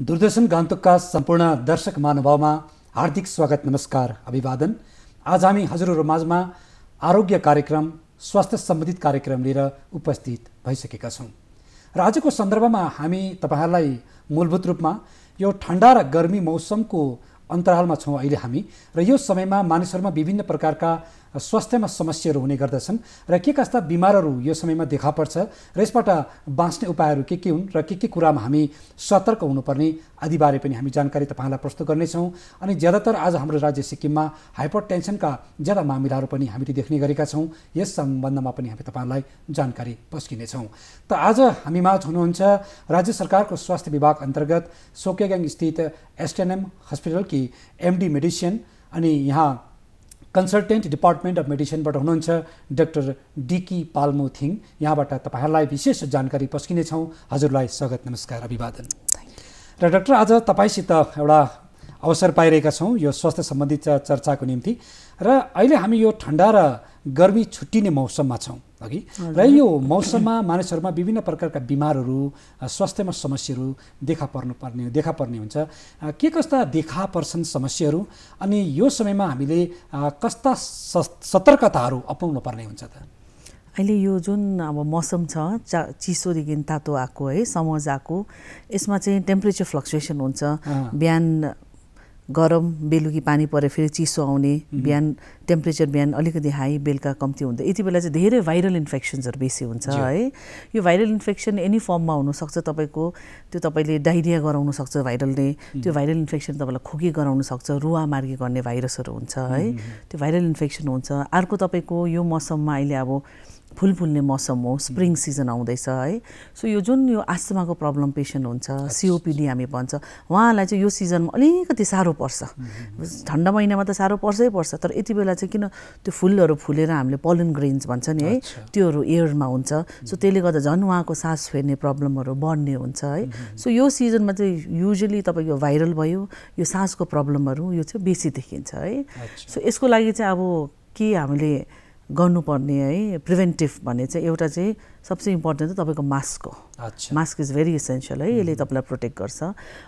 दूरदर्शन गान्तोकका सम्पूर्ण दर्शक महानुभावमा हार्दिक स्वागत नमस्कार अभिवादन आज हामी हजुरहरू माझमा आरोग्य कार्यक्रम स्वास्थ्य सम्बन्धित कार्यक्रम लिएर उपस्थित भइसकेका छौँ र आजको सन्दर्भमा हामी तपाईँहरूलाई मूलभूत रूपमा यो ठन्डा र गर्मी मौसमको अन्तरालमा छौँ अहिले हामी र यो समयमा मानिसहरूमा विभिन्न प्रकारका स्वास्थ्यमा समस्याहरू हुने गर्दछन् र के कस्ता बिमारहरू यो समयमा देखा पर्छ र यसबाट बाँच्ने उपायहरू के के हुन् र के के कुरामा हामी सतर्क हुनुपर्ने आदिबारे पनि हामी जानकारी तपाईँलाई प्रस्तुत गर्नेछौँ अनि ज्यादातर आज हाम्रो राज्य सिक्किममा हाइपर टेन्सनका ज्यादा मामिलाहरू पनि हामीले देख्ने गरेका छौँ यस सम्बन्धमा पनि हामी तपाईँलाई जानकारी पस्किनेछौँ त आज हामी माझ हुनुहुन्छ राज्य सरकारको स्वास्थ्य विभाग अन्तर्गत सोकेगाङ स्थित एसटिएनएम हस्पिटलकी एमडी मेडिसियन अनि यहाँ कन्सल्टेन्ट डिपार्टमेन्ट अफ मेडिसिनबाट हुनुहुन्छ डाक्टर डिकी थिङ यहाँबाट तपाईँहरूलाई विशेष जानकारी पस्किनेछौँ हजुरलाई स्वागत नमस्कार अभिवादन र डाक्टर आज तपाईँसित एउटा अवसर पाइरहेका छौँ यो स्वास्थ्य सम्बन्धी चर्चाको निम्ति र अहिले हामी यो ठन्डा र गर्मी छुट्टिने मौसममा छौँ अघि र यो मौसममा मानिसहरूमा विभिन्न प्रकारका बिमारहरू स्वास्थ्यमा समस्याहरू देखा पर्नु पर्ने देखा पर्ने हुन्छ के कस्ता देखा पर्छन् समस्याहरू अनि यो समयमा हामीले कस्ता सतर्कताहरू अपनाउनु पर्ने हुन्छ त अहिले यो जुन अब मौसम छ चा चिसोदेखि तातो आएको है समज आएको यसमा चाहिँ टेम्परेचर फ्लक्चुएसन हुन्छ बिहान गरम बेलुकी पानी परे फेरि चिसो आउने बिहान टेम्परेचर बिहान अलिकति हाई बेलुका कम्ती हुँदै यति बेला चाहिँ धेरै भाइरल इन्फेक्सन्सहरू बेसी हुन्छ है यो भाइरल इन्फेक्सन एनी फर्ममा हुनसक्छ तपाईँको त्यो तपाईँले डाइरिया गराउन सक्छ भाइरलले त्यो भाइरल इन्फेक्सन तपाईँलाई खोकी गराउन सक्छ रुवा मार्गी गर्ने भाइरसहरू हुन्छ है त्यो भाइरल इन्फेक्सन हुन्छ अर्को तपाईँको यो मौसममा अहिले अब फुल फुल्ने मौसम हो स्प्रिङ सिजन आउँदैछ है सो यो जुन यो आस्थमाको प्रब्लम पेसेन्ट हुन्छ सिओपिडी हामी भन्छ उहाँलाई चाहिँ यो सिजनमा अलिकति साह्रो पर्छ ठन्डा महिनामा त साह्रो पर्छै पर्छ तर यति बेला चाहिँ किन त्यो फुलहरू फुलेर हामीले पलन ग्रेन्स भन्छ नि है त्योहरू एयरमा हुन्छ सो त्यसले गर्दा झन् उहाँको सास फेर्ने प्रब्लमहरू बढ्ने हुन्छ है सो यो सिजनमा चाहिँ युजली तपाईँको भाइरल भयो यो सासको प्रब्लमहरू यो चाहिँ बेसी देखिन्छ है सो यसको लागि चाहिँ अब के हामीले गर्नुपर्ने है प्रिभेन्टिभ भन्ने चाहिँ एउटा चाहिँ सबसे इम्पोर्टेन्ट चाहिँ तपाईँको मास्क हो मास्क इज भेरी इसेन्सियल है यसले तपाईँलाई प्रोटेक्ट गर्छ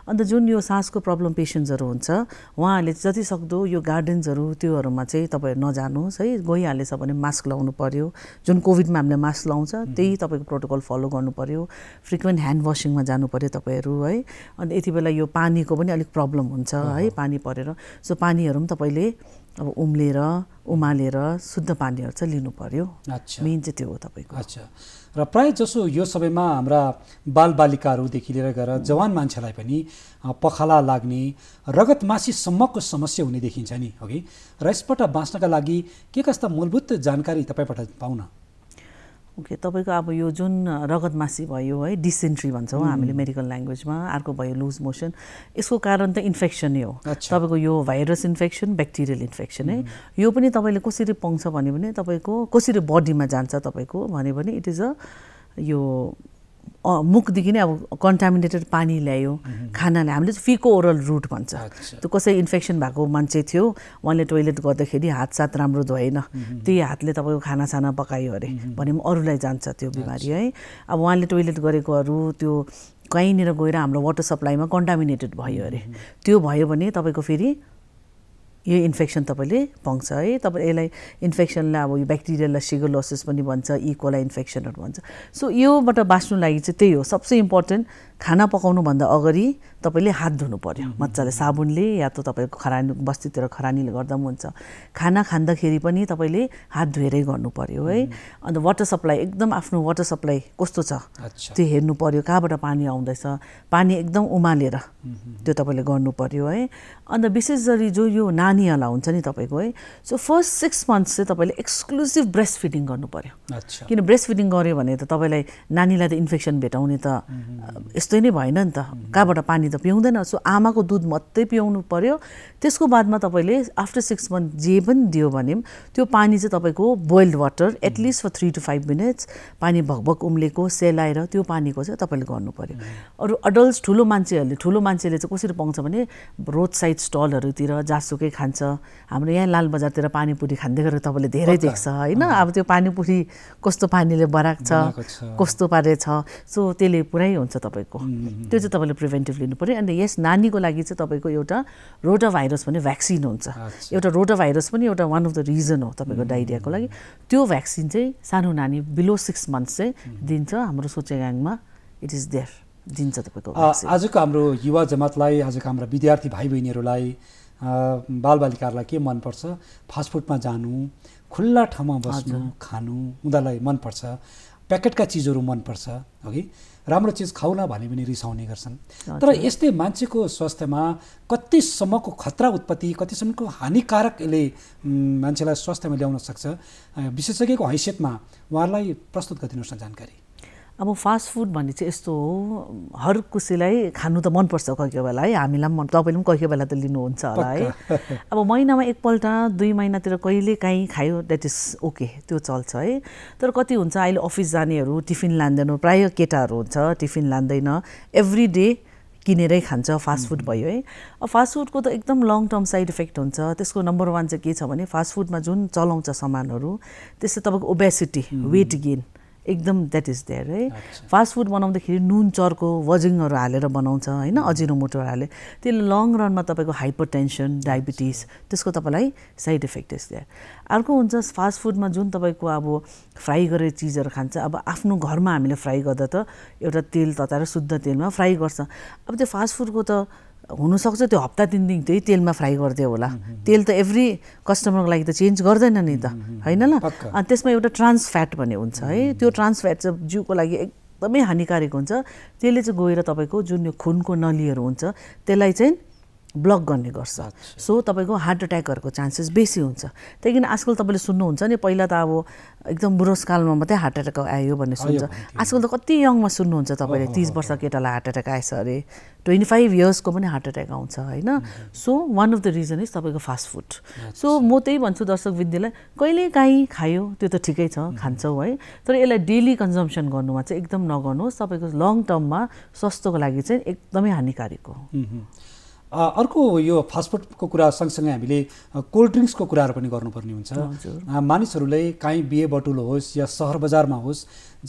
अन्त जुन यो सासको प्रब्लम पेसेन्ट्सहरू हुन्छ उहाँहरूले जति सक्दो यो गार्डन्सहरू त्योहरूमा चाहिँ तपाईँहरू नजानुहोस् है गइहालेछ भने मास्क लाउनु पऱ्यो जुन कोभिडमा हामीले मास्क लगाउँछ त्यही तपाईँको प्रोटोकल फलो गर्नु पऱ्यो फ्रिक्वेन्ट ह्यान्ड वासिङमा जानु पऱ्यो तपाईँहरू है अन्त यति बेला यो पानीको पनि अलिक प्रब्लम हुन्छ है पानी परेर सो पानीहरू पनि तपाईँले अब उम्लेर उमालेर शुद्ध पानीहरू चाहिँ लिनु पर्यो मेन चाहिँ त्यो हो तपाईँको अच्छा र प्राय जसो यो समयमा हाम्रा बालबालिकाहरूदेखि लिएर गएर जवान मान्छेलाई पनि पखाला लाग्ने रगत मासीसम्मको समस्या हुने देखिन्छ नि हगि र यसबाट बाँच्नका लागि के कस्ता मूलभूत जानकारी तपाईँबाट पाउन ओके तपाईँको अब यो जुन रगतमासी भयो है डिसेन्ट्री भन्छौँ हामीले मेडिकल ल्याङ्ग्वेजमा अर्को भयो लुज मोसन यसको कारण त इन्फेक्सन नै हो तपाईँको यो भाइरस इन्फेक्सन ब्याक्टेरियल इन्फेक्सन है यो पनि तपाईँले कसरी पाउँछ भन्यो भने तपाईँको कसरी बडीमा जान्छ तपाईँको भन्यो भने इट इज अ यो मुखदेखि नै अब कन्टामिनेटेड पानी ल्यायो खानाले हामीले फिको ओरल रुट भन्छ त्यो कसै इन्फेक्सन भएको मान्छे थियो उहाँले टोइलेट गर्दाखेरि हात साथ राम्रो धोएन त्यही हातले तपाईँको खानासाना पकायो अरे भने पनि अरूलाई जान्छ त्यो बिमारी है अब उहाँले टोइलेट गरेकोहरू त्यो कहीँनिर गएर हाम्रो वाटर सप्लाईमा कन्टामिनेटेड भयो अरे त्यो भयो भने तपाईँको फेरि यो इन्फेक्सन तपाईँले पाउँछ है तपाईँ यसलाई इन्फेक्सनलाई अब यो ब्याक्टेरियालाई सिगोलोसिस पनि भन्छ इकोलाई e इन्फेक्सनहरू भन्छ सो योबाट बाँच्नु लागि चाहिँ त्यही हो सबसे इम्पोर्टेन्ट खाना पकाउनुभन्दा अगाडि तपाईँले हात धुनु पर्यो मजाले साबुनले या त तपाईँको खरानी बस्तीतिर खरानीले गर्दा पनि हुन्छ खाना खाँदाखेरि पनि तपाईँले हात धोएरै गर्नु पऱ्यो है अन्त वाटर सप्लाई एकदम आफ्नो वाटर सप्लाई कस्तो छ त्यो हेर्नु पऱ्यो कहाँबाट पानी आउँदैछ पानी एकदम उमालेर त्यो तपाईँले गर्नु पऱ्यो है अन्त विशेष गरी जो यो नानीहरूलाई हुन्छ नि तपाईँको है सो फर्स्ट सिक्स मन्थ्स चाहिँ तपाईँले एक्सक्लुसिभ ब्रेस्ट फिडिङ गर्नु पऱ्यो किन ब्रेस्ट फिडिङ गऱ्यो भने त तपाईँलाई नानीलाई त इन्फेक्सन भेटाउने त यस्तै नै भएन नि त कहाँबाट पानी त त पिउँदैन सो आमाको दुध मात्रै पिउनु पऱ्यो त्यसको बादमा तपाईँले आफ्टर सिक्स मन्थ जे पनि दियो भने त्यो पानी चाहिँ तपाईँको boiled water at least for three to five minutes पानी भगभग उम्लेको सेलाएर त्यो पानीको चाहिँ तपाईँले गर्नु पऱ्यो अरू अडल्ट ठुलो मान्छेहरूले ठुलो मान्छेले चाहिँ कसरी पाउँछ भने रोड साइड स्टलहरूतिर जासुकै खान्छ हाम्रो यहाँ लाल बजारतिर पानीपुरी खाँदै गरेर तपाईँले धेरै देख्छ होइन अब त्यो पानीपुरी कस्तो पानीले बराएको छ कस्तो पारे छ सो त्यसले पुरै हुन्छ तपाईँको त्यो चाहिँ तपाईँले प्रिभेन्टिभ लिनु पऱ्यो अन्त यस नानीको लागि चाहिँ तपाईँको एउटा रोटा भाइरस भन्ने भ्याक्सिन हुन्छ एउटा रोटा भाइरस पनि एउटा वान अफ द रिजन हो तपाईँको डाइरियाको लागि त्यो भ्याक्सिन चाहिँ सानो नानी बिलो सिक्स मन्थ्स चाहिँ दिन्छ हाम्रो सोचेगाङमा इट इज देयर दिन्छ तपाईँको आजको हाम्रो युवा जमातलाई आजको हाम्रो विद्यार्थी भाइ बहिनीहरूलाई बालबालिकाहरूलाई के मनपर्छ फास्टफुडमा जानु खुल्ला ठाउँमा बस्नु खानु उनीहरूलाई मनपर्छ प्याकेटका चिजहरू मनपर्छ हगि राम्रो चिज खाउन भने पनि रिसाउने गर्छन् तर यस्तै मान्छेको स्वास्थ्यमा कतिसम्मको खतरा उत्पत्ति कतिसम्मको हानिकारक यसले मान्छेलाई स्वास्थ्यमा ल्याउन सक्छ विशेषज्ञको हैसियतमा उहाँहरूलाई प्रस्तुत गरिदिनुहोस् न जानकारी अब फास्ट फुड भन्ने चाहिँ यस्तो हो हर कसैलाई खानु त मनपर्छ कोही कोही बेला है हामीलाई पनि मन तपाईँले पनि कोही कोही बेला त लिनुहुन्छ होला है अब महिनामा एकपल्ट दुई महिनातिर कहिले काहीँ खायो द्याट इज ओके त्यो चल्छ है तर कति हुन्छ अहिले अफिस जानेहरू टिफिन लाँदैन प्रायः केटाहरू हुन्छ टिफिन लाँदैन एभ्री डे किनेरै खान्छ फास्ट फुड भयो है अब फास्ट फुडको त एकदम लङ टर्म साइड इफेक्ट हुन्छ त्यसको नम्बर वान चाहिँ के छ भने फास्ट फुडमा जुन चलाउँछ सामानहरू त्यसले तपाईँको ओबेसिटी वेट गेन एकदम द्याट इज देयर है फास्ट फुड बनाउँदाखेरि नुन चर्को वजिङहरू हालेर बनाउँछ होइन mm-hmm। अजिरो मोटोहरू हाले त्यसले लङ रनमा तपाईँको हाइपर टेन्सन डायबिटिज त्यसको तपाईँलाई साइड इफेक्ट इज देयर अर्को हुन्छ फास्ट फुडमा जुन तपाईँको अब फ्राई गरेर चिजहरू खान्छ अब आफ्नो घरमा हामीले फ्राई गर्दा त एउटा तेल तताएर शुद्ध तेलमा फ्राई गर्छ अब त्यो फास्ट फुडको त हुनसक्छ त्यो हप्ता तिन दिन त्यही तेलमा फ्राई गरिदियो होला तेल त एभ्री कस्टमरको लागि त चेन्ज गर्दैन नि त होइन ल अनि त्यसमा एउटा ट्रान्सफ्याट भन्ने हुन्छ है त्यो ट्रान्सफ्याट चाहिँ जिउको लागि एकदमै हानिकारक हुन्छ त्यसले चाहिँ गएर तपाईँको जुन यो खुनको नलीहरू हुन्छ त्यसलाई चाहिँ ब्लक गर्ने गर्छ सो तपाईँको हार्ट एट्याकहरूको चान्सेस बेसी हुन्छ त्यही आजकल तपाईँले सुन्नुहुन्छ नि पहिला त अब एकदम बुढोसकालमा मात्रै हार्ट एट्याक आयो भन्ने सुन्छ आजकल त कति यङमा सुन्नुहुन्छ तपाईँले तिस वर्ष केटालाई हार्ट एट्याक आएछ अरे ट्वेन्टी फाइभ इयर्सको पनि हार्ट एट्याक आउँछ होइन so one of the reason is तपाईँको फास्ट फुड सो म त्यही भन्छु दर्शक विद्यालय काहीँ खायो त्यो त ठिकै छ खान्छौँ है तर यसलाई डेली कन्जम्सन गर्नुमा चाहिँ एकदम नगर्नुहोस् तपाईँको लङ टर्ममा स्वास्थ्यको लागि चाहिँ एकदमै हानिकारक हो अर्को यो फास्टफुडको कुरा सँगसँगै हामीले कोल्ड ड्रिङ्क्सको कुराहरू पनि गर्नुपर्ने हुन्छ मानिसहरूलाई काहीँ बिहे बटुलो होस् या सहर बजारमा होस्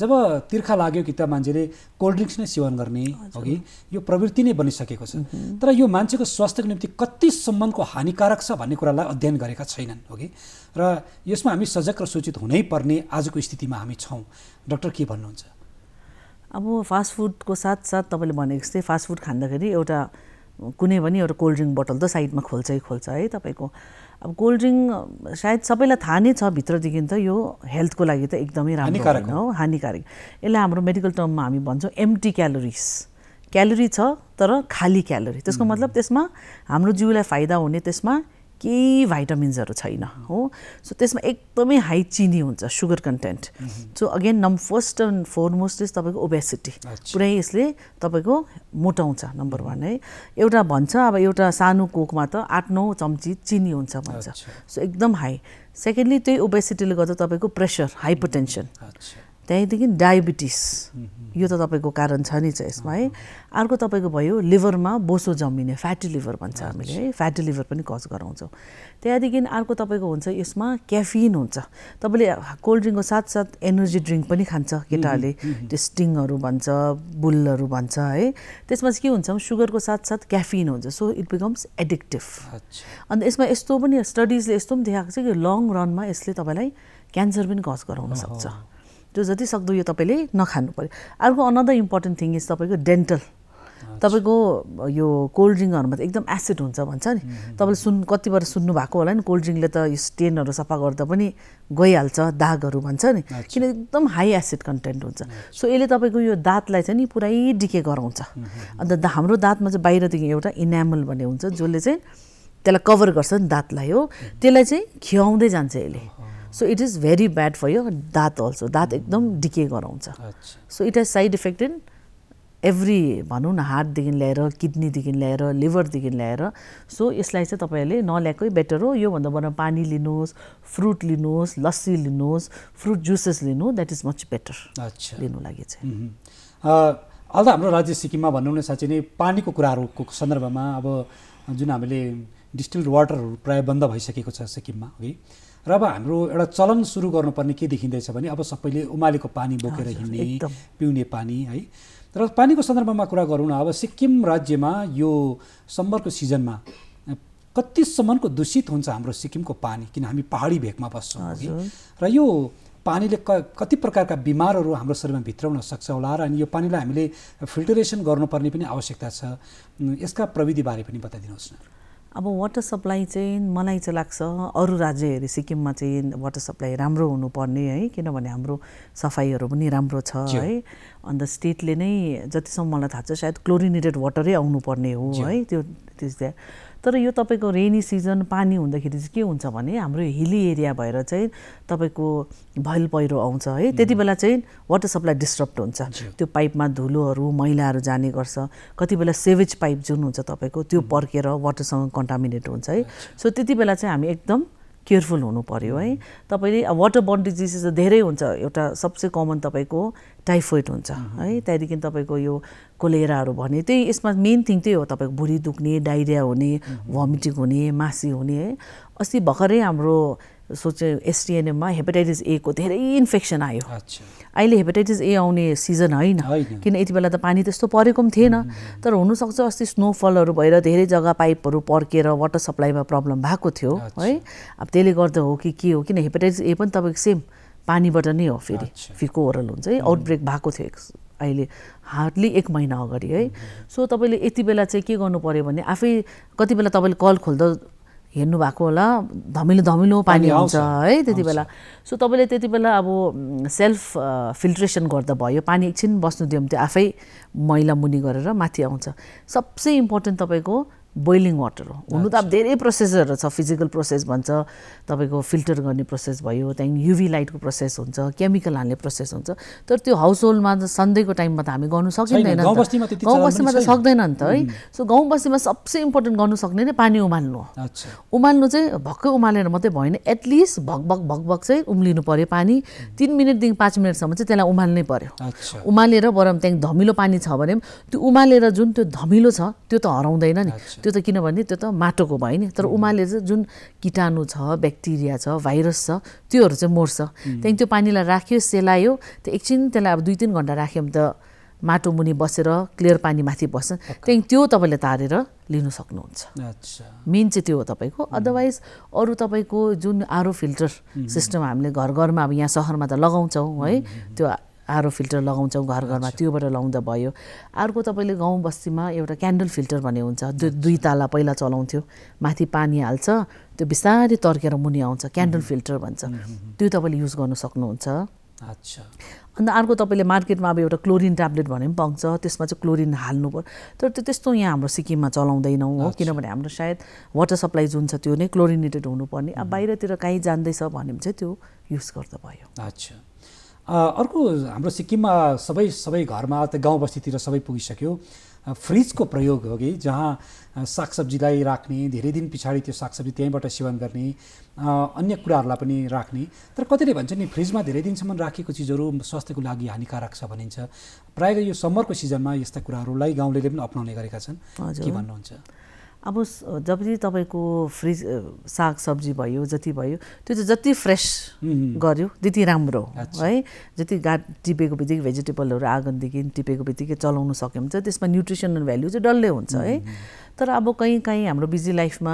जब तिर्खा लाग्यो कि त मान्छेले कोल्ड ड्रिङ्क्स नै सेवन गर्ने हो कि यो प्रवृत्ति नै बनिसकेको छ तर यो मान्छेको स्वास्थ्यको निम्ति कतिसम्मको हानिकारक छ भन्ने कुरालाई अध्ययन गरेका छैनन् हो कि र यसमा हामी सजग र सूचित हुनै पर्ने आजको स्थितिमा हामी छौँ डक्टर के भन्नुहुन्छ अब फास्टफुडको साथसाथ तपाईँले भनेको जस्तै फास्टफुड खाँदाखेरि एउटा कुनै पनि एउटा कोल्ड ड्रिङ्क बोतल त साइडमा खोल्छै खोल्छ है तपाईँको अब कोल्ड ड्रिङ्क सायद सबैलाई थाहा नै छ भित्रदेखि त यो हेल्थको लागि त एकदमै राम्रो हो हानिकारक यसलाई हाम्रो मेडिकल टर्ममा हामी भन्छौँ एम्टी क्यालोरिस क्यालोरी छ तर खाली क्यालोरी त्यसको मतलब त्यसमा हाम्रो जिउलाई फाइदा हुने त्यसमा केही भाइटामिन्सहरू छैन हो सो त्यसमा एकदमै हाई चिनी हुन्छ sugar content so again number first and foremost is तपाईँको ओबेसिटी पुरै यसले तपाईँको मोटाउँछ नम्बर वान है एउटा भन्छ अब एउटा सानो कोकमा त आठ नौ चम्ची चिनी हुन्छ भन्छ सो एकदम हाई सेकेन्डली त्यही ओबेसिटीले गर्दा तपाईँको प्रेसर हाइपरटेन्सन त्यहाँदेखि डायबिटिस यो त तपाईँको कारण छ नि छ यसमा है अर्को तपाईँको भयो लिभरमा बोसो जमिने फ्याटी लिभर भन्छ हामीले है फ्याटी लिभर पनि कज गराउँछौँ त्यहाँदेखि अर्को तपाईँको हुन्छ यसमा क्याफिन हुन्छ तपाईँले कोल्ड ड्रिङ्कको साथसाथ एनर्जी ड्रिङ्क पनि खान्छ केटाहरूले त्यो स्टिङहरू भन्छ बुलहरू भन्छ है त्यसमा चाहिँ के हुन्छ सुगरको साथसाथ क्याफिन हुन्छ सो इट बिकम्स एडिक्टिभ अन्त यसमा यस्तो पनि स्टडिजले यस्तो पनि देखाएको छ कि लङ रनमा यसले तपाईँलाई क्यान्सर पनि कज गराउन सक्छ त्यो सक्दो यो तपाईँले नखानु पऱ्यो अर्को अनदर इम्पोर्टेन्ट थिङ इज तपाईँको डेन्टल तपाईँको यो कोल्ड ड्रिङ्कहरूमा त एकदम एसिड हुन्छ भन्छ नि तपाईँले सुन कतिबाट सुन्नु भएको होला नि कोल्ड ड्रिङ्कले त यो स्टेनहरू सफा गर्दा पनि गइहाल्छ दागहरू भन्छ नि किन एकदम हाई एसिड कन्टेन्ट हुन्छ सो यसले तपाईँको यो दाँतलाई चाहिँ नि पुरै डिके गराउँछ अन्त हाम्रो दाँतमा चाहिँ बाहिरदेखि एउटा इनामल भन्ने हुन्छ जसले चाहिँ त्यसलाई कभर गर्छ नि दाँतलाई हो त्यसलाई चाहिँ खियाउँदै जान्छ यसले so it is very bad for your दाँत अल्सो दाँत एकदम डिके गराउँछ so it has side effect in every भनौँ न हार्टदेखि ल्याएर किडनीदेखि ल्याएर लिभरदेखि ल्याएर सो यसलाई चाहिँ तपाईँहरूले नल्याएकै बेटर हो योभन्दा बरु पानी लिनुहोस् फ्रुट लिनुहोस् लस्सी लिनुहोस् फ्रुट जुसेस लिनु द्याट इज मच बेटर लिनु लागि चाहिँ अहिले हाम्रो राज्य सिक्किममा भनौँ न साँच्चै नै पानीको कुराहरूको सन्दर्भमा अब जुन हामीले डिस्टिल्ड वाटरहरू प्रायः बन्द भइसकेको छ सिक्किममा है र अब हाम्रो एउटा चलन सुरु गर्नुपर्ने के देखिँदैछ भने अब सबैले उमालेको पानी बोकेर हिँड्ने पिउने पानी है र पानीको सन्दर्भमा कुरा गरौँ न अब सिक्किम राज्यमा यो समरको सिजनमा कतिसम्मको दूषित हुन्छ हाम्रो सिक्किमको पानी किन हामी पहाडी भेकमा बस्छौँ कि र यो पानीले क कति प्रकारका बिमारहरू हाम्रो शरीरमा भित्राउन सक्छ होला र अनि यो पानीलाई हामीले फिल्टरेसन गर्नुपर्ने पनि आवश्यकता छ यसका प्रविधिबारे पनि बताइदिनुहोस् न अब वाटर सप्लाई चाहिँ मलाई चाहिँ लाग्छ अरू राज्य हेरी सिक्किममा चाहिँ वाटर सप्लाई राम्रो हुनुपर्ने है किनभने हाम्रो सफाइहरू पनि राम्रो छ है अन्त स्टेटले नै जतिसम्म मलाई थाहा छ सायद क्लोरिनेटेड वाटरै आउनुपर्ने हो है त्यो त्यस्तै तर यो तपाईँको रेनी सिजन पानी हुँदाखेरि चाहिँ के हुन्छ भने हाम्रो हिली एरिया भएर चाहिँ तपाईँको भैल पहिरो आउँछ है त्यति बेला चाहिँ वाटर सप्लाई डिस्टर्ब हुन्छ त्यो पाइपमा धुलोहरू मैलाहरू जाने गर्छ कति बेला सेभेज पाइप जुन हुन्छ तपाईँको त्यो पर्केर वाटरसँग कन्टामिनेट हुन्छ है सो त्यति बेला चाहिँ हामी एकदम केयरफुल हुनु पऱ्यो है तपाईँले वाटर बर्न डिजिजेस धेरै हुन्छ एउटा सबसे कमन तपाईँको टाइफोइड हुन्छ है त्यहाँदेखि तपाईँको यो कोलेराहरू भने त्यही यसमा मेन थिङ त्यही हो तपाईँको भुँडी दुख्ने डाइरिया हुने भमिटिङ हुने मासी हुने है अस्ति भर्खरै हाम्रो सोचे एसटिएनएममा हेपाटाइटिस एको धेरै इन्फेक्सन आयो अहिले हेपाटाइटिस ए आउने सिजन होइन किन यति बेला त पानी त्यस्तो परेको पनि थिएन तर हुनसक्छ अस्ति स्नोफलहरू भएर धेरै जग्गा पाइपहरू पर्केर वाटर सप्लाईमा प्रब्लम भएको थियो है अब त्यसले गर्दा हो कि के हो किन हेपाटाइटिस ए पनि तपाईँको सेम पानीबाट नै हो फेरि फिको हुन्छ है आउटब्रेक भएको थियो अहिले हार्डली एक महिना अगाडि है सो तपाईँले यति बेला चाहिँ के गर्नु पऱ्यो भने आफै कति बेला तपाईँले कल खोल्दा भएको होला धमिलो धमिलो पानी आउँछ है त्यति बेला सो तपाईँले त्यति बेला अब सेल्फ फिल्ट्रेसन गर्दा भयो पानी एकछिन बस्नु दियो भने त्यो आफै मैला मुनि गरेर माथि आउँछ सबसे इम्पोर्टेन्ट तपाईँको बोइलिङ वाटर हो हुनु त अब धेरै प्रोसेसहरू छ फिजिकल प्रोसेस भन्छ तपाईँको फिल्टर गर्ने प्रोसेस भयो त्यहाँदेखि युभी लाइटको प्रोसेस हुन्छ केमिकल हाल्ने प्रोसेस हुन्छ तर त्यो हाउस होल्डमा त सन्डेको टाइममा त हामी गर्नु सकिँदैन गाउँ बस्तीमा त सक्दैन नि त है सो गाउँ बस्तीमा सबसे इम्पोर्टेन्ट गर्नु सक्ने नै पानी उमाल्नु हो उमाल्नु चाहिँ भक्कै उमालेर मात्रै भएन एटलिस्ट भक भक चाहिँ उम्लिनु पऱ्यो पानी तिन मिनटदेखि पाँच मिनटसम्म चाहिँ त्यसलाई उमाल्नै पऱ्यो उमालेर बरम त्यहाँदेखि धमिलो पानी छ भने पनि त्यो उमालेर जुन त्यो धमिलो छ त्यो त हराउँदैन नि त्यो त किनभने त्यो त माटोको भयो नि तर उमाले चाहिँ जुन किटाणु छ ब्याक्टेरिया छ भाइरस छ त्योहरू चाहिँ मर्छ त्यहाँदेखि त्यो पानीलाई राख्यो सेलायो त्यो एकछिन त्यसलाई अब दुई तिन घन्टा राख्यो भने त माटो मुनि बसेर क्लियर पानी माथि बस्छ त्यहाँदेखि त्यो तपाईँले तारेर लिनु सक्नुहुन्छ मेन चाहिँ त्यो हो तपाईँको अदरवाइज अरू तपाईँको जुन आरो फिल्टर सिस्टम हामीले घर घरमा अब यहाँ सहरमा त लगाउँछौँ है त्यो आरो फिल्टर लगाउँछौँ घर घरमा त्योबाट लगाउँदा भयो अर्को तपाईँले गाउँ बस्तीमा एउटा क्यान्डल फिल्टर भन्ने हुन्छ दुई दुई ताला पहिला चलाउँथ्यो माथि पानी हाल्छ त्यो बिस्तारै तर्केर मुनि आउँछ क्यान्डल फिल्टर भन्छ त्यो तपाईँले युज गर्न सक्नुहुन्छ अच्छा अन्त अर्को तपाईँले मार्केटमा अब एउटा क्लोरिन ट्याब्लेट भने पनि पाउँछ त्यसमा चाहिँ क्लोरिन हाल्नु पर्यो तर त्यो त्यस्तो यहाँ हाम्रो सिक्किममा चलाउँदैनौँ हो किनभने हाम्रो सायद वाटर सप्लाई जुन छ त्यो नै क्लोरिनेटेड हुनुपर्ने अब बाहिरतिर काहीँ जान्दैछ भने चाहिँ त्यो युज गर्दा भयो अच्छा अर्को हाम्रो सिक्किममा सबै सबै घरमा त गाउँ बस्तीतिर सबै पुगिसक्यो फ्रिजको प्रयोग हो कि जहाँ सागसब्जीलाई राख्ने धेरै दिन पछाडि त्यो सागसब्जी त्यहीँबाट सेवन गर्ने अन्य कुराहरूलाई पनि राख्ने तर कतिले भन्छ नि फ्रिजमा धेरै दिनसम्म राखेको चिजहरू स्वास्थ्यको लागि हानिकारक छ भनिन्छ प्रायः यो समरको सिजनमा यस्ता कुराहरूलाई गाउँले पनि अप्नाउने गरेका छन् के भन्नुहुन्छ अब जब तपाईँको फ्रिज साग सब्जी भयो जति भयो त्यो चाहिँ जति फ्रेस गर्यो त्यति राम्रो है जति गा टिपेको बित्तिकै भेजिटेबलहरू आँगनदेखि टिपेको बित्तिकै चलाउनु सक्यो भने चाहिँ त्यसमा न्युट्रिसनल भ्याल्यु चाहिँ डल्लै हुन्छ है तर अब कहीँ कहीँ हाम्रो बिजी लाइफमा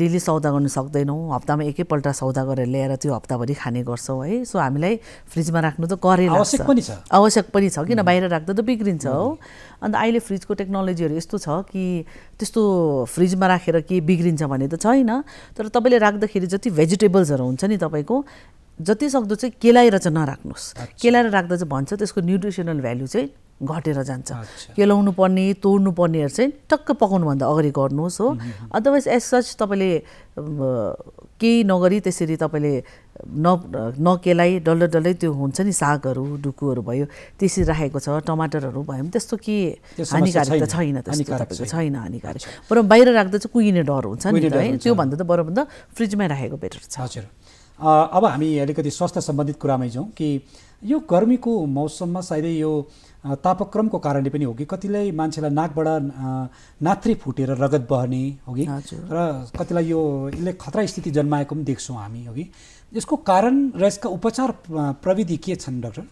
डेली सौदा गर्नु सक्दैनौँ हप्तामा एकैपल्ट सौदा गरेर ल्याएर त्यो हप्ताभरि खाने गर्छौँ है सो हामीलाई फ्रिजमा राख्नु त करे आवश्यक पनि छ आवश्यक पनि छ किन बाहिर राख्दा त बिग्रिन्छ हो अन्त अहिले फ्रिजको टेक्नोलोजीहरू यस्तो छ कि त्यस्तो फ्रिजमा राखेर के बिग्रिन्छ भने त छैन तर तपाईँले राख्दाखेरि जति भेजिटेबल्सहरू हुन्छ नि तपाईँको सक्दो चाहिँ केलाएर चाहिँ नराख्नुहोस् केलाएर राख्दा चाहिँ भन्छ त्यसको न्युट्रिसनल भ्याल्यु चाहिँ घटेर जान्छ केलाउनु पर्ने तोड्नु पर्नेहरू चाहिँ टक्क पकाउनुभन्दा अगाडि गर्नुहोस् हो अदरवाइज एज सच तपाईँले केही नगरी त्यसरी तपाईँले न नकेलाइ डल्लै डल्लै त्यो हुन्छ नि सागहरू डुकुहरू भयो त्यसरी राखेको छ टमाटरहरू भयो भने त्यस्तो के हानिकारक त छैन त्यस्तो छैन हानिकारक बरु बाहिर राख्दा चाहिँ कुहिने डर हुन्छ नि त है त्योभन्दा त बरुभन्दा फ्रिजमै राखेको बेटर छ हजुर अब हामी अलिकति स्वास्थ्य सम्बन्धित कुरामै जाउँ कि यो गर्मीको मौसममा सायदै यो तापक्रमको कारणले पनि हो कि कतिलाई मान्छेलाई नाकबाट नात्री फुटेर रगत बहने हो कि र कतिलाई यो यसले खतरा स्थिति जन्माएको पनि देख्छौँ हामी हो कि यसको कारण र यसका उपचार प्रविधि के छन् डाक्टर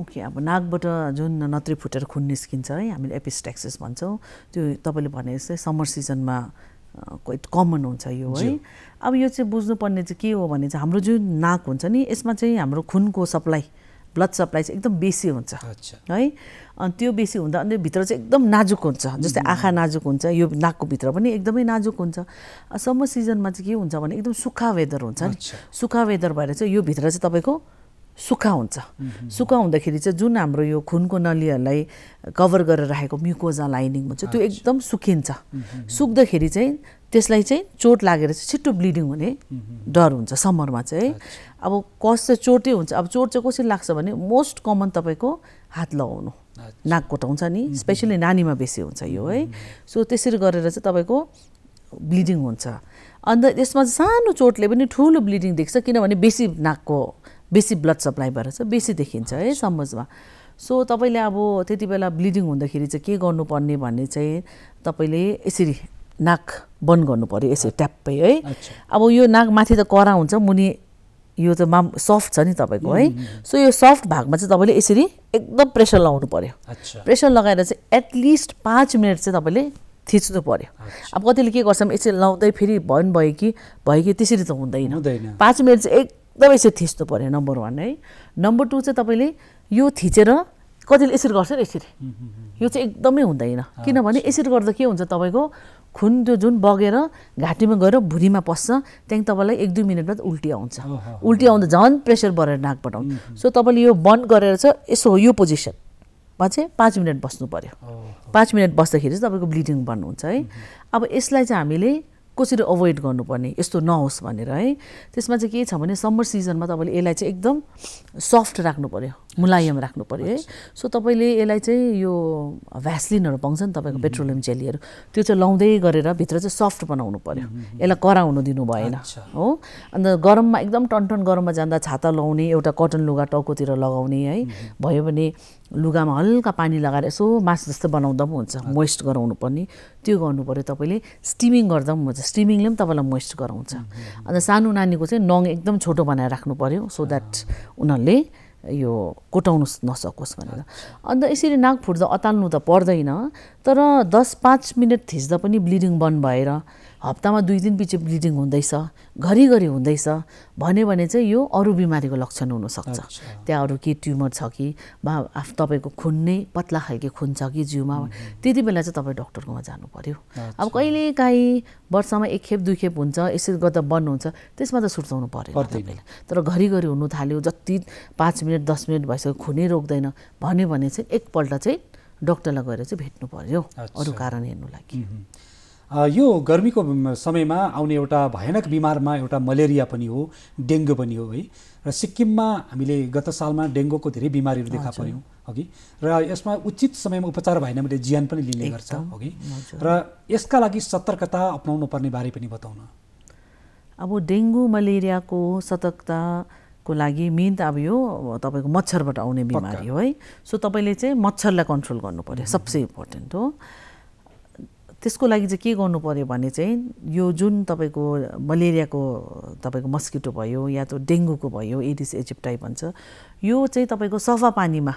ओके अब नाकबाट जुन नत्री फुटेर खुन निस्किन्छ है हामीले एपिस्ट्याक्सिस भन्छौँ त्यो तपाईँले भने जस्तै समर सिजनमा कमन हुन्छ यो है अब यो चाहिँ बुझ्नुपर्ने चाहिँ के हो भने चाहिँ हाम्रो जुन नाक हुन्छ नि यसमा चाहिँ हाम्रो खुनको सप्लाई ब्लड सप्लाई चाहिँ एकदम बेसी हुन्छ है अनि त्यो बेसी हुँदा अनि भित्र चाहिँ एकदम नाजुक हुन्छ जस्तै आँखा नाजुक हुन्छ यो नाकको भित्र पनि एकदमै नाजुक हुन्छ समर सिजनमा चाहिँ के हुन्छ भने एकदम सुक्खा वेदर हुन्छ नि सुक्खा वेदर भएर चाहिँ यो भित्र चाहिँ तपाईँको सुक्खा हुन्छ सुक्खा हुँदाखेरि चाहिँ जुन हाम्रो यो खुनको नलीहरूलाई कभर गरेर राखेको म्युकोजा लाइनिङ हुन्छ त्यो एकदम सुकिन्छ सुक्दाखेरि चाहिँ त्यसलाई चाहिँ चोट लागेर चाहिँ छिट्टो ब्लिडिङ हुने डर हुन्छ समरमा चाहिँ अब कस चाहिँ चोटै हुन्छ अब चोट चाहिँ कसरी लाग्छ भने मोस्ट कमन तपाईँको हात लगाउनु नाक कोटाउँछ नि स्पेसली नानीमा बेसी हुन्छ यो है सो त्यसरी गरेर चाहिँ तपाईँको ब्लिडिङ हुन्छ अन्त यसमा सानो चोटले पनि ठुलो ब्लिडिङ देख्छ किनभने बेसी नाकको बेसी ब्लड सप्लाई भएर चाहिँ बेसी देखिन्छ है समझमा सो तपाईँले अब त्यति बेला ब्लिडिङ हुँदाखेरि चाहिँ के गर्नुपर्ने भन्ने चाहिँ तपाईँले यसरी नाक बन्द गर्नु पऱ्यो यसरी ट्याप्पै है अब यो नाक माथि त करा हुन्छ मुनि यो त माम सफ्ट छ नि तपाईँको है सो यो सफ्ट भागमा चाहिँ तपाईँले यसरी एकदम प्रेसर लगाउनु पऱ्यो प्रेसर लगाएर चाहिँ एटलिस्ट पाँच मिनट चाहिँ तपाईँले थिच्नु पऱ्यो अब कतिले के गर्छ यसरी लाउँदै फेरि भन् भयो कि भयो कि त्यसरी त हुँदैन पाँच मिनट चाहिँ एकदमै चाहिँ थिच्नु पऱ्यो नम्बर वान है नम्बर टू चाहिँ तपाईँले यो थिचेर कतिले यसरी गर्छ नि यसरी यो चाहिँ एकदमै हुँदैन किनभने यसरी गर्दा के हुन्छ तपाईँको खुन त्यो जुन बगेर घाँटीमा गएर भुँडीमा पस्छ त्यहाँदेखि तपाईँलाई एक दुई मिनटमा उल्टी आउँछ उल्टी आउँदा झन् प्रेसर बढेर नाक पठाउँछ सो तपाईँले यो बन्द गरेर चाहिँ यसो यो पोजिसन मा चाहिँ पाँच मिनट बस्नु पऱ्यो पाँच मिनट बस्दाखेरि चाहिँ तपाईँको ब्लिडिङ बन्द हुन्छ है अब यसलाई चाहिँ हामीले कसरी अभोइड गर्नुपर्ने यस्तो नहोस् भनेर है त्यसमा चाहिँ के छ भने समर सिजनमा तपाईँले यसलाई चाहिँ एकदम सफ्ट राख्नु पऱ्यो मुलायम राख्नु पऱ्यो है सो तपाईँले यसलाई चाहिँ यो भ्यासलिनहरू पाउँछ नि तपाईँको पेट्रोलियम जेलीहरू त्यो चाहिँ लाउँदै गरेर भित्र चाहिँ सफ्ट बनाउनु पऱ्यो यसलाई कराउनु दिनु भएन हो अन्त गरममा एकदम टनटन गरममा जाँदा छाता लाउने एउटा कटन लुगा टाउकोतिर लगाउने है भयो भने लुगामा हल्का पानी लगाएर यसो मास जस्तो बनाउँदा पनि हुन्छ मोइस्ट गराउनु पर्ने त्यो गर्नु पऱ्यो तपाईँले स्टिमिङ गर्दा पनि हुन्छ स्टिमिङले पनि तपाईँलाई मोइस्ट गराउँछ अन्त सानो नानीको चाहिँ नङ एकदम छोटो बनाएर राख्नु पऱ्यो सो द्याट उनीहरूले यो कोटाउनु नसकोस् भनेर अन्त यसरी नाक फुट्दा अताल्नु त पर्दैन तर दस पाँच मिनट थिच्दा पनि ब्लिडिङ बन्द भएर हप्तामा दुई दिन पछि ब्लिडिङ हुँदैछ घरिघरि हुँदैछ भन्यो भने चाहिँ यो अरू बिमारीको लक्षण हुनसक्छ त्यहाँ अरू के ट्युमर छ कि वा आफ तपाईँको खुन नै पत्ला खालके खुन छ कि जिउमा त्यति बेला चाहिँ तपाईँ डक्टरकोमा जानु पऱ्यो अब कहिलेकाहीँ वर्षमा एक खेप दुई हुन्छ यसरी गर्दा बन्द हुन्छ त्यसमा त सुर्ताउनु पऱ्यो तर घरिघरि हुनु थाल्यो जति पाँच मिनट दस मिनट भइसक्यो खुनै रोक्दैन भन्यो भने चाहिँ एकपल्ट चाहिँ डक्टरलाई गएर चाहिँ भेट्नु पऱ्यो अरू कारण हेर्नु लागि यो गर्मीको समयमा आउने एउटा भयानक बिमारमा एउटा मलेरिया पनि हो डेङ्गु पनि हो है र सिक्किममा हामीले गत सालमा डेङ्गुको धेरै बिमारीहरू देखा पऱ्यौँ हगि र यसमा उचित समयमा उपचार भएन भने ज्यान पनि लिने गर्छ हगि र यसका लागि सतर्कता अप्नाउनु पर्ने बारे पनि बताउन अब डेङ्गु मलेरियाको सतर्कता को लागि मेन त अब यो तपाईँको मच्छरबाट आउने बिमारी हो है सो तपाईँले चाहिँ मच्छरलाई कन्ट्रोल गर्नु पऱ्यो सबसे इम्पोर्टेन्ट हो त्यसको लागि चाहिँ के गर्नु पऱ्यो भने चाहिँ यो जुन तपाईँको मलेरियाको तपाईँको मस्किटो भयो या त डेङ्गुको भयो एडिस एजिप्टाई भन्छ यो चाहिँ तपाईँको सफा पानीमा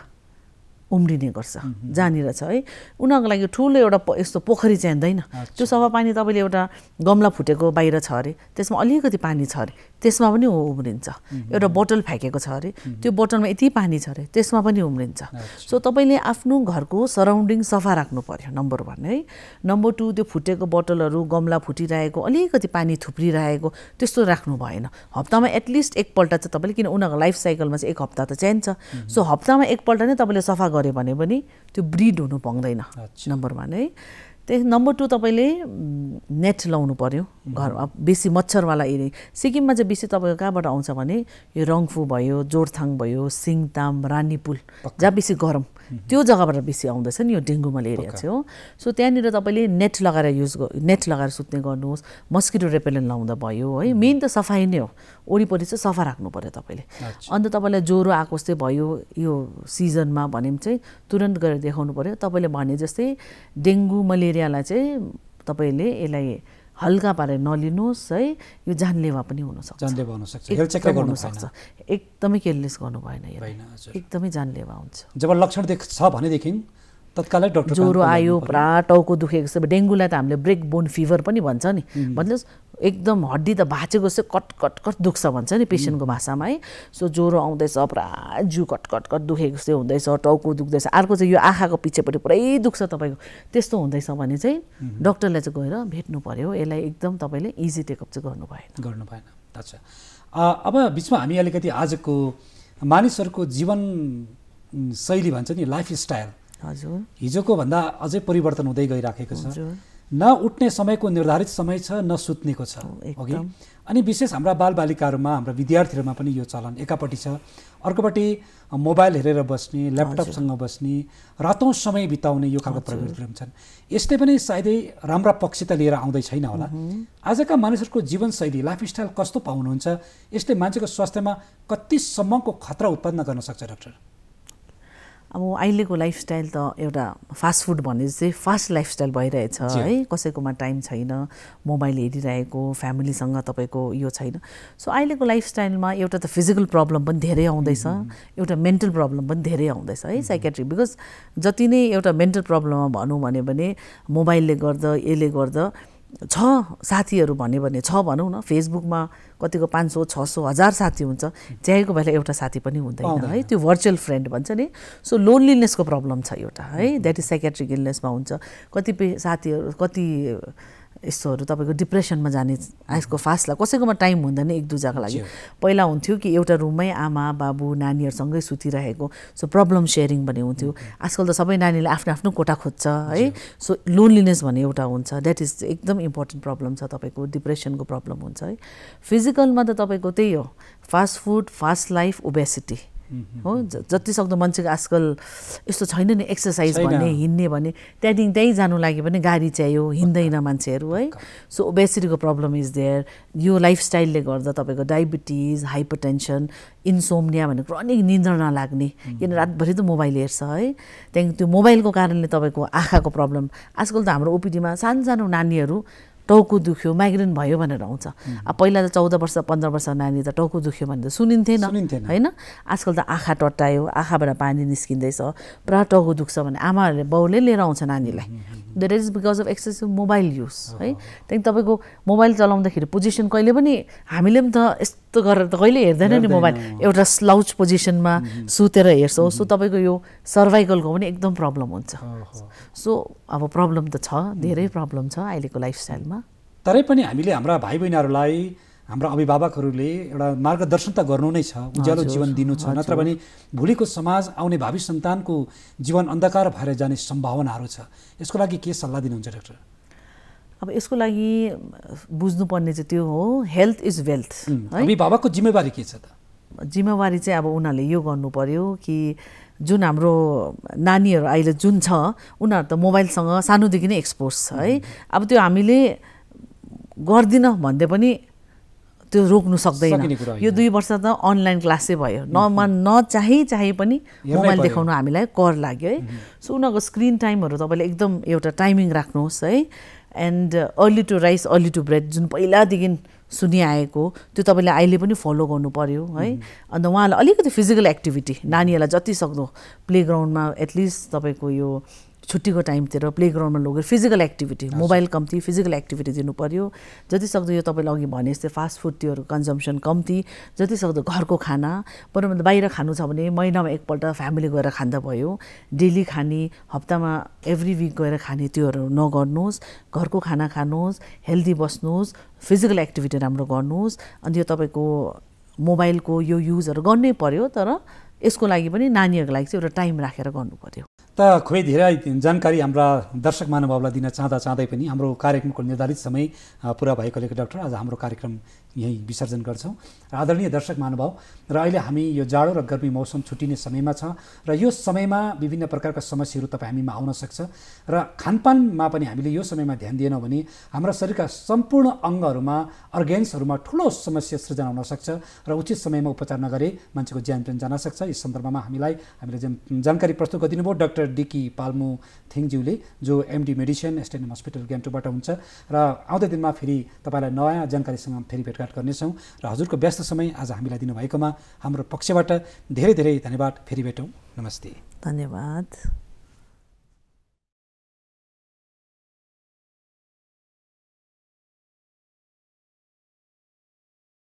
उम्रिने गर्छ जहाँनिर छ है उनीहरूको लागि ठुलो एउटा यस्तो पोखरी चाहिँदैन त्यो सफा पानी तपाईँले एउटा गमला फुटेको बाहिर छ अरे त्यसमा अलिकति पानी छ अरे त्यसमा पनि उम्रिन्छ एउटा बोतल फ्याँकेको छ अरे त्यो बोतलमा यति पानी छ अरे त्यसमा पनि उम्रिन्छ सो तपाईँले आफ्नो घरको सराउन्डिङ सफा राख्नु पऱ्यो नम्बर वान है नम्बर टू त्यो फुटेको बोटलहरू गमला फुटिरहेको अलिकति पानी थुप्रिरहेको त्यस्तो राख्नु भएन हप्तामा एटलिस्ट एकपल्ट चाहिँ तपाईँले किन उनीहरूको लाइफ साइकलमा चाहिँ एक हप्ता त चाहिन्छ सो हप्तामा एकपल्ट नै तपाईँले सफा गऱ्यो भने पनि त्यो ब्रिड हुनु पाउँदैन नम्बर वान है त्यस नम्बर टू तपाईँले नेट लाउनु पऱ्यो घर बेसी मच्छरवाला एरिया सिक्किममा चाहिँ बेसी तपाईँको कहाँबाट आउँछ भने यो रङ्फू भयो जोरथाङ भयो सिङताम रानीपुल जहाँ बेसी गरम त्यो जग्गाबाट बेसी आउँदैछ नि यो डेङ्गु मलेरिया चाहिँ हो सो त्यहाँनिर तपाईँले नेट लगाएर युज नेट लगाएर सुत्ने गर्नुहोस् मस्किटो रेपेलेन्ट लाउँदा भयो है मेन त सफाइ नै हो वरिपरि चाहिँ सफा राख्नु पऱ्यो तपाईँले अन्त तपाईँलाई ज्वरो आएको जस्तै भयो यो सिजनमा भने चाहिँ तुरन्त गएर देखाउनु पऱ्यो तपाईँले भने जस्तै डेङ्गु मलेरियालाई चाहिँ तपाईँले यसलाई हल्का पारेर नलिनुहोस् है यो जानलेवा पनि हुनसक्छ हुनसक्छ एकदमै केयरलेस गर्नु भएन एकदमै जानलेवा हुन्छ जब लक्षण देख्छ भनेदेखि तत्कालै डक्टर ज्वरो आयो पुरा टाउको दुखेको छ डेङ्गुलाई त हामीले ब्रेक बोन फिभर पनि भन्छ नि भन्नुहोस् एकदम हड्डी त भाँचेको जस्तो कट कट कट दुख्छ भन्छ नि पेसेन्टको भाषामा है सो ज्वरो आउँदैछ पुरा जिउ कट कट कट दुखेको जस्तै हुँदैछ टाउको दुख्दैछ अर्को चाहिँ यो आँखाको पछिपट्टि पुरै दुख्छ तपाईँको त्यस्तो हुँदैछ भने चाहिँ डक्टरलाई चाहिँ गएर भेट्नु पऱ्यो यसलाई एकदम तपाईँले इजी टेकअप चाहिँ गर्नु भएन गर्नु भएन अच्छा अब बिचमा हामी अलिकति आजको मानिसहरूको जीवन शैली भन्छ नि लाइफ स्टाइल हजुर हिजोको भन्दा अझै परिवर्तन हुँदै गइराखेको छ न उठ्ने समयको निर्धारित समय छ न सुत्नेको छ अघि अनि विशेष हाम्रा बालबालिकाहरूमा हाम्रा विद्यार्थीहरूमा पनि यो चलन एकापट्टि छ अर्कोपट्टि मोबाइल हेरेर बस्ने ल्यापटपसँग बस्ने रातौँ समय बिताउने यो खालको प्रवृत्तिहरू छन् यसले पनि सायदै राम्रा पक्ष त लिएर आउँदै छैन होला आजका मानिसहरूको जीवनशैली लाइफस्टाइल कस्तो पाउनुहुन्छ यसले मान्छेको स्वास्थ्यमा कतिसम्मको खतरा उत्पन्न गर्न सक्छ डाक्टर अब अहिलेको लाइफस्टाइल त एउटा फास्ट फुड भने चाहिँ फास्ट लाइफस्टाइल भइरहेछ है कसैकोमा टाइम छैन मोबाइल हेरिरहेको फ्यामिलीसँग तपाईँको यो छैन सो अहिलेको लाइफस्टाइलमा एउटा त फिजिकल प्रब्लम पनि धेरै आउँदैछ एउटा मेन्टल प्रब्लम पनि धेरै आउँदैछ है साइकेट्रिक बिकज जति नै एउटा मेन्टल प्रब्लममा भनौँ भने मोबाइलले गर्दा यसले गर्दा छ साथीहरू भन्यो भने छ भनौँ न फेसबुकमा कतिको पाँच सौ छ सौ हजार साथी हुन्छ च्याएको बेला एउटा साथी पनि हुँदैन है त्यो भर्चुअल फ्रेन्ड भन्छ नि सो लोनलिनेसको प्रब्लम छ एउटा है द्याट इज साइकेट्रिक इलनेसमा हुन्छ कतिपय साथीहरू कति यस्तोहरू तपाईँको डिप्रेसनमा जाने यसको फासला कसैकोमा टाइम हुँदैन एक दुईजाको लागि पहिला हुन्थ्यो कि एउटा रुममै आमा बाबु नानीहरूसँगै सुतिरहेको सो प्रब्लम सेयरिङ भन्ने हुन्थ्यो mm-hmm। आजकल त सबै नानीले आफ्नो आफ्नो कोटा खोज्छ है सो लोनलिनेस भन्ने एउटा हुन्छ द्याट इज एकदम इम्पोर्टेन्ट प्रब्लम छ तपाईँको डिप्रेसनको प्रब्लम हुन्छ है फिजिकलमा त तपाईँको त्यही हो fast food fast life obesity हो जतिसक्दो मान्छेको आजकल यस्तो छैन नि एक्सर्साइज भन्ने हिँड्ने भन्ने त्यहाँदेखि त्यहीँ जानु लागि पनि गाडी चाहियो हिँड्दैन मान्छेहरू है सो ओबेसिटीको प्रब्लम इज देयर यो लाइफस्टाइलले गर्दा तपाईँको डायबिटिज हाइपर टेन्सन इन्सोम्निया भनेको क्रनिक निन्द्रा नलाग्ने किन रातभरि त मोबाइल हेर्छ है त्यहाँदेखि त्यो मोबाइलको कारणले तपाईँको आँखाको प्रब्लम आजकल त हाम्रो ओपिडीमा सानो सानो नानीहरू टाउको दुख्यो माइग्रेन भयो भनेर आउँछ अब पहिला त चौध वर्ष पन्ध्र वर्ष नानी त टाउको दुख्यो भने त सुनिन्थेन होइन आजकल त आँखा टट्टायो आँखाबाट पानी निस्किँदैछ पुरा टाउको दुख्छ भने आमाहरूले बाउले लिएर आउँछ नानीलाई that is because of excessive mobile use है त्यहाँदेखि तपाईँको मोबाइल चलाउँदाखेरि पोजिसन कहिले पनि हामीले पनि त यस्तो गरेर त कहिले हेर्दैन नि मोबाइल एउटा स्लाउच पोजिसनमा सुतेर हेर्छौँ सो तपाईँको यो सर्भाइकलको पनि एकदम प्रब्लम हुन्छ सो अब प्रब्लम त छ धेरै प्रब्लम छ अहिलेको लाइफस्टाइलमा तरै पनि हामीले हाम्रा भाइ बहिनीहरूलाई हाम्रा अभिभावकहरूले एउटा मार्गदर्शन त गर्नु नै छ उज्यालो जीवन दिनु छ नत्र भने भोलिको समाज आउने भावी सन्तानको जीवन अन्धकार भएर जाने सम्भावनाहरू छ यसको लागि के सल्लाह दिनुहुन्छ डाक्टर अब यसको लागि बुझ्नुपर्ने चाहिँ त्यो हो हेल्थ इज वेल्थ है अभिभावकको जिम्मेवारी के छ त जिम्मेवारी चाहिँ अब उनीहरूले यो गर्नु पर्यो कि जुन हाम्रो नानीहरू अहिले जुन छ उनीहरू त मोबाइलसँग सानोदेखि नै एक्सपोज छ है अब त्यो हामीले गर्दिन भन्दै पनि त्यो रोक्नु सक्दैन यो दुई वर्ष त अनलाइन क्लासै भयो नमा नचाहे चाहे पनि मोबाइल देखाउनु हामीलाई कर लाग्यो है सो उनीहरूको स्क्रिन टाइमहरू तपाईँले एकदम एउटा टाइमिङ राख्नुहोस् है and early to rise early to bed जुन पहिलादेखि सुनिआएको त्यो तपाईँले अहिले पनि फलो गर्नु पऱ्यो है mm-hmm. अन्त उहाँलाई अलिकति फिजिकल एक्टिभिटी नानीहरूलाई जति सक्दो प्लेग्राउन्डमा एटलिस्ट तपाईँको यो छुट्टीको टाइमतिर प्लेग्राउन्डमा लगेर फिजिकल एक्टिभिटी मोबाइल कम्ती फिजिकल एक्टिभिटी दिनु पऱ्यो जतिसक्दो यो तपाईँले अघि भने जस्तै फास्ट फुड त्योहरू कन्जम्सन कम्ती जतिसक्दो घरको खाना पर बाहिर खानु छ भने महिनामा एकपल्ट फ्यामिली गएर खाँदा भयो डेली खाने हप्तामा एभ्री विक गएर खाने त्योहरू नगर्नुहोस् घरको खाना खानुहोस् हेल्दी बस्नुहोस् फिजिकल एक्टिभिटी राम्रो गर्नुहोस् अनि यो तपाईँको मोबाइलको यो युजहरू गर्नै पर्यो तर यसको लागि पनि नानीहरूको लागि चाहिँ एउटा टाइम राखेर गर्नु पऱ्यो खुबै धेरै जानकारी हाम्रा दर्शक महानुभावलाई दिन चाहँदा चाहँदै पनि हाम्रो कार्यक्रमको निर्धारित समय पुरा भएकोले डाक्टर आज हाम्रो कार्यक्रम यहीँ विसर्जन गर्छौँ र आदरणीय दर्शक महानुभाव र अहिले हामी यो जाडो र गर्मी मौसम छुट्टिने समयमा छ र यो समयमा विभिन्न प्रकारका समस्याहरू तपाईँ हामीमा आउन सक्छ र खानपानमा पनि हामीले यो समयमा ध्यान दिएनौँ भने हाम्रा शरीरका सम्पूर्ण अङ्गहरूमा अर्गेन्सहरूमा ठुलो समस्या सृजना हुन सक्छ र उचित समयमा उपचार नगरे मान्छेको ज्यान पनि जान सक्छ यस सन्दर्भमा हामीलाई हामीले जानकारी प्रस्तुत गरिदिनुभयो डाक्टर डिकी पाल्मु थिङज्यूले जो एमडी मेडिसिन एसटिएनएम हस्पिटल गान्तोकबाट हुन्छ र आउँदै दिनमा फेरि तपाईँलाई नयाँ जानकारीसँग फेरि भेटघाट गर्नेछौँ र हजुरको व्यस्त समय आज हामीलाई दिनुभएकोमा हाम्रो पक्षबाट धेरै धेरै धन्यवाद फेरि भेटौँ नमस्ते धन्यवाद